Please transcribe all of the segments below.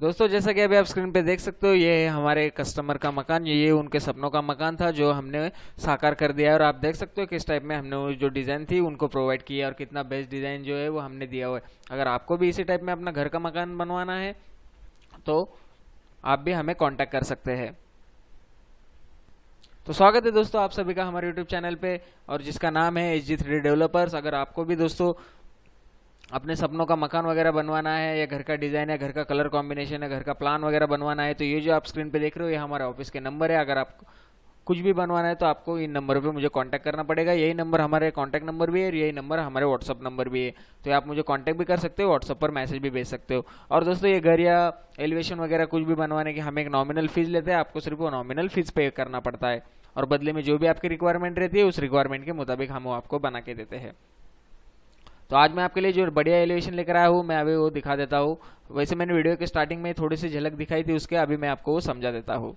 दोस्तों जैसा कि अभी आप स्क्रीन पे देख सकते हो ये हमारे कस्टमर का मकान ये उनके सपनों का मकान था जो हमने साकार कर दिया है और आप देख सकते हो किस टाइप में हमने जो डिज़ाइन थी उनको प्रोवाइड किया और कितना बेस्ट डिज़ाइन जो है वो हमने दिया हुआ है अगर आपको भी इसी टाइप में अपना घर का मकान बनवाना है तो आप भी हमें कॉन्टैक्ट कर सकते हैं तो स्वागत है दोस्तों आप सभी का हमारे YouTube चैनल पे और जिसका नाम है एच जी थ्री डेवलपर्स अगर आपको भी दोस्तों अपने सपनों का मकान वगैरह बनवाना है या घर का डिज़ाइन है घर का कलर कॉम्बिनेशन है घर का प्लान वगैरह बनवाना है तो ये जो आप स्क्रीन पे देख रहे हो ये हमारे ऑफिस के नंबर है अगर आप कुछ भी बनवाना है तो आपको इन नंबर पे मुझे कांटेक्ट करना पड़ेगा यही नंबर हमारे कांटेक्ट नंबर भी है और यही नंबर हमारे व्हाट्सअप नंबर भी है तो आप मुझे कांटेक्ट भी कर सकते हो व्हाट्सअप पर मैसेज भी भेज सकते हो और दोस्तों ये घर या एलिवेशन वगैरह कुछ भी बनवाने की हम एक नॉमिनल फीस लेते हैं आपको सिर्फ वो नॉमिनल फीस पे करना पड़ता है और बदले में जो भी आपकी रिक्वायरमेंट रहती है उस रिक्वायरमेंट के मुताबिक हम वो आपको बना के देते हैं तो आज मैं आपके लिए जो बढ़िया एलिवेशन लेकर आया हूँ मैं अभी वो दिखा देता हूँ वैसे मैंने वीडियो के स्टार्टिंग में थोड़ी सी झलक दिखाई थी उसके अभी मैं आपको समझा देता हूँ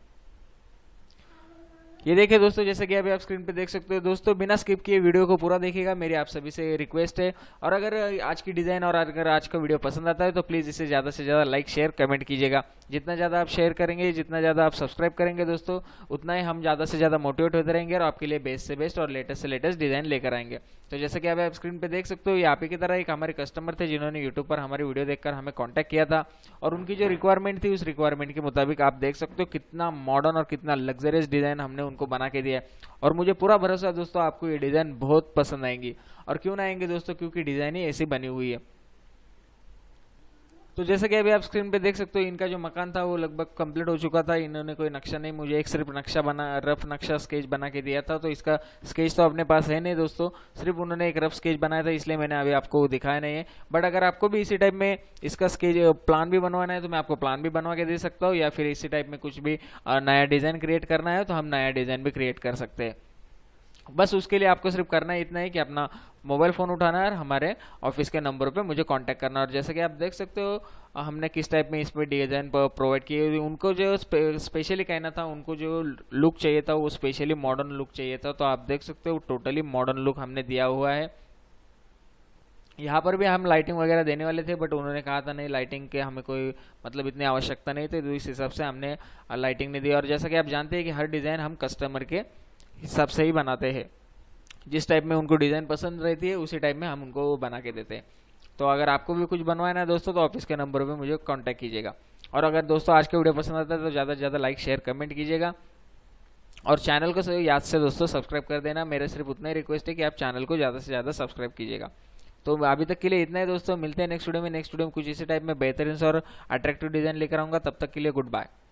ये देखिए दोस्तों जैसे कि अभी आप स्क्रीन पे देख सकते हो दोस्तों बिना स्किप किए वीडियो को पूरा देखिएगा मेरी आप सभी से रिक्वेस्ट है और अगर आज की डिज़ाइन और अगर आज का वीडियो पसंद आता है तो प्लीज़ इसे ज़्यादा से ज़्यादा लाइक शेयर कमेंट कीजिएगा जितना ज़्यादा आप शेयर करेंगे जितना ज़्यादा आप सब्सक्राइब करेंगे दोस्तों उतना ही हम ज़्यादा से ज़्यादा मोटिवेट होते रहेंगे और आपके लिए बेस्ट से बेस्ट और लेटेस्ट से लेटेस्ट डिज़ाइन लेकर आएंगे तो जैसे कि आप, स्क्रीन पर देख सकते हो ये आप ही की तरह एक हमारे कस्टमर थे जिन्होंने यूट्यूब पर हमारी वीडियो देखकर हमें कॉन्टैक्ट किया था और उनकी जो रिक्वायरमेंट थी उस रिक्वायरमेंट के मुताबिक आप देख सकते हो कितना मॉडर्न और कितना लग्जरियस डिज़ाइन हमने उनको बना के दिया और मुझे पूरा भरोसा दोस्तों आपको ये डिज़ाइन बहुत पसंद आएंगी और क्यों ना आएंगे दोस्तों क्योंकि डिज़ाइन ही ऐसी बनी हुई है तो जैसे कि अभी आप स्क्रीन पे देख सकते हो इनका जो मकान था वो लगभग कंप्लीट हो चुका था इन्होंने कोई नक्शा नहीं मुझे एक सिर्फ नक्शा बना रफ नक्शा स्केच बना के दिया था तो इसका स्केच तो अपने पास है नहीं दोस्तों सिर्फ उन्होंने एक रफ स्केच बनाया था इसलिए मैंने अभी आपको दिखाया नहीं है बट अगर आपको भी इसी टाइप में इसका स्केच प्लान भी बनवाना है तो मैं आपको प्लान भी बनवा के दे सकता हूँ या फिर इसी टाइप में कुछ भी नया डिज़ाइन क्रिएट करना है तो हम नया डिज़ाइन भी क्रिएट कर सकते हैं बस उसके लिए आपको सिर्फ करना है इतना है कि अपना मोबाइल फ़ोन उठाना है और हमारे ऑफिस के नंबर पे मुझे कांटेक्ट करना और जैसा कि आप देख सकते हो हमने किस टाइप में इसमें डिजाइन प्रोवाइड किए उनको जो स्पे, स्पेशली कहना था उनको जो लुक चाहिए था वो स्पेशली मॉडर्न लुक चाहिए था तो आप देख सकते हो टोटली मॉडर्न लुक हमने दिया हुआ है यहाँ पर भी हम लाइटिंग वगैरह देने वाले थे बट उन्होंने कहा था नहीं लाइटिंग के हमें कोई मतलब इतनी आवश्यकता नहीं थी तो इस हिसाब से हमने लाइटिंग नहीं दी और जैसा कि आप जानते हैं कि हर डिज़ाइन हम कस्टमर के हिसाब से ही बनाते हैं जिस टाइप में उनको डिज़ाइन पसंद रहती है उसी टाइप में हम उनको बना के देते हैं तो अगर आपको भी कुछ बनवाना है दोस्तों तो ऑफिस के नंबर पर मुझे कॉन्टैक्ट कीजिएगा और अगर दोस्तों आज का वीडियो पसंद आता है तो ज़्यादा से ज़्यादा लाइक शेयर कमेंट कीजिएगा और चैनल को याद से दोस्तों सब्सक्राइब कर देना मेरे सिर्फ उतना ही रिक्वेस्ट है कि आप चैनल को ज़्यादा से ज़्यादा सब्सक्राइब कीजिएगा तो अभी तक के लिए इतना ही दोस्तों मिलते हैं नेक्स्ट वीडियो में नेक्स्ट वीडियो में कुछ इसी टाइप में बेहतरीन और अट्रैक्टिव डिज़ाइन लेकर आऊँगा तब तक के लिए गुड बाय